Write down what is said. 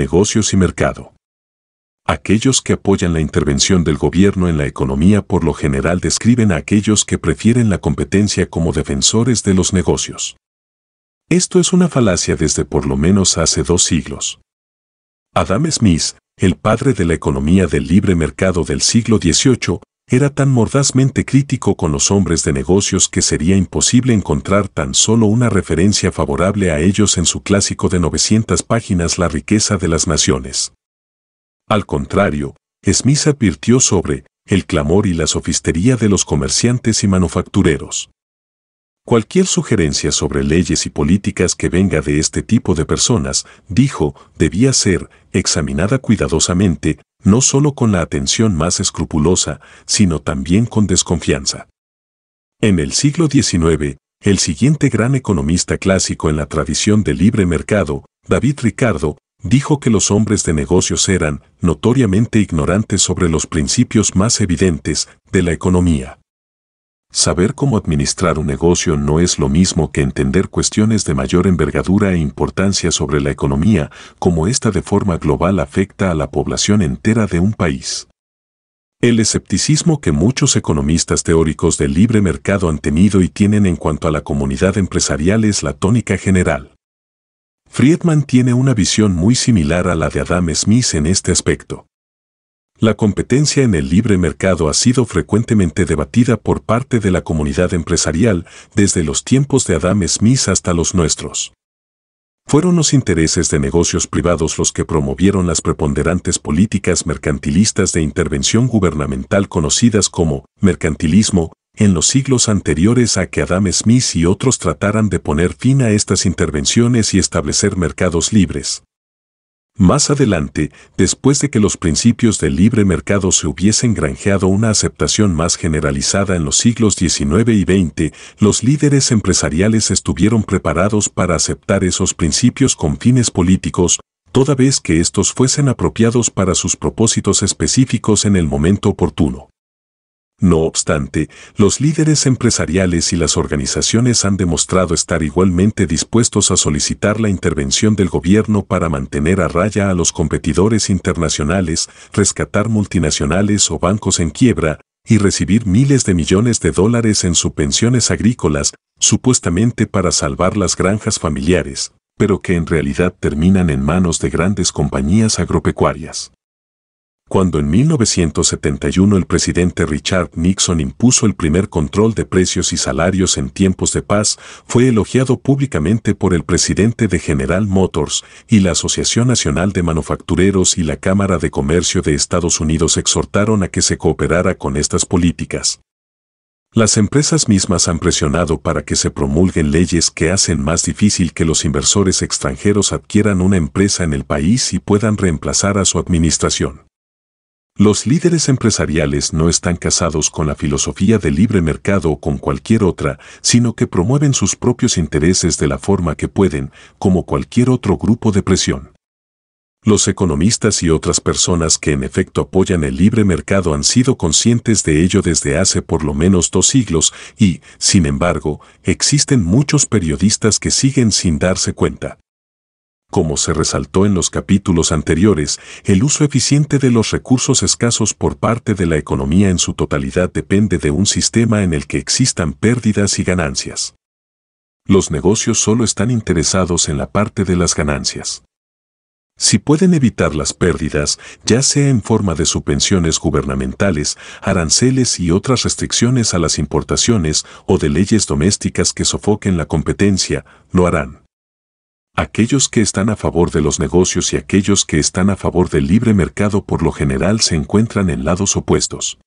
negocios y mercado. Aquellos que apoyan la intervención del gobierno en la economía por lo general describen a aquellos que prefieren la competencia como defensores de los negocios. Esto es una falacia desde por lo menos hace dos siglos. Adam Smith, el padre de la economía del libre mercado del siglo XVIII, era tan mordazmente crítico con los hombres de negocios que sería imposible encontrar tan solo una referencia favorable a ellos en su clásico de 900 páginas La riqueza de las naciones. Al contrario, Smith advirtió sobre el clamor y la sofistería de los comerciantes y manufactureros. Cualquier sugerencia sobre leyes y políticas que venga de este tipo de personas, dijo, debía ser examinada cuidadosamente, no solo con la atención más escrupulosa, sino también con desconfianza. En el siglo XIX, el siguiente gran economista clásico en la tradición del libre mercado, David Ricardo, dijo que los hombres de negocios eran notoriamente ignorantes sobre los principios más evidentes de la economía. Saber cómo administrar un negocio no es lo mismo que entender cuestiones de mayor envergadura e importancia sobre la economía, como esta de forma global afecta a la población entera de un país. El escepticismo que muchos economistas teóricos del libre mercado han tenido y tienen en cuanto a la comunidad empresarial es la tónica general. Friedman tiene una visión muy similar a la de Adam Smith en este aspecto. La competencia en el libre mercado ha sido frecuentemente debatida por parte de la comunidad empresarial desde los tiempos de Adam Smith hasta los nuestros. Fueron los intereses de negocios privados los que promovieron las preponderantes políticas mercantilistas de intervención gubernamental conocidas como mercantilismo en los siglos anteriores a que Adam Smith y otros trataran de poner fin a estas intervenciones y establecer mercados libres. Más adelante, después de que los principios del libre mercado se hubiesen granjeado una aceptación más generalizada en los siglos XIX y XX, los líderes empresariales estuvieron preparados para aceptar esos principios con fines políticos, toda vez que estos fuesen apropiados para sus propósitos específicos en el momento oportuno. No obstante, los líderes empresariales y las organizaciones han demostrado estar igualmente dispuestos a solicitar la intervención del gobierno para mantener a raya a los competidores internacionales, rescatar multinacionales o bancos en quiebra, y recibir miles de millones de dólares en subvenciones agrícolas, supuestamente para salvar las granjas familiares, pero que en realidad terminan en manos de grandes compañías agropecuarias cuando en 1971 el presidente Richard Nixon impuso el primer control de precios y salarios en tiempos de paz, fue elogiado públicamente por el presidente de General Motors y la Asociación Nacional de Manufactureros y la Cámara de Comercio de Estados Unidos exhortaron a que se cooperara con estas políticas. Las empresas mismas han presionado para que se promulguen leyes que hacen más difícil que los inversores extranjeros adquieran una empresa en el país y puedan reemplazar a su administración. Los líderes empresariales no están casados con la filosofía del libre mercado o con cualquier otra, sino que promueven sus propios intereses de la forma que pueden, como cualquier otro grupo de presión. Los economistas y otras personas que en efecto apoyan el libre mercado han sido conscientes de ello desde hace por lo menos dos siglos y, sin embargo, existen muchos periodistas que siguen sin darse cuenta. Como se resaltó en los capítulos anteriores, el uso eficiente de los recursos escasos por parte de la economía en su totalidad depende de un sistema en el que existan pérdidas y ganancias. Los negocios solo están interesados en la parte de las ganancias. Si pueden evitar las pérdidas, ya sea en forma de subvenciones gubernamentales, aranceles y otras restricciones a las importaciones o de leyes domésticas que sofoquen la competencia, lo harán. Aquellos que están a favor de los negocios y aquellos que están a favor del libre mercado por lo general se encuentran en lados opuestos.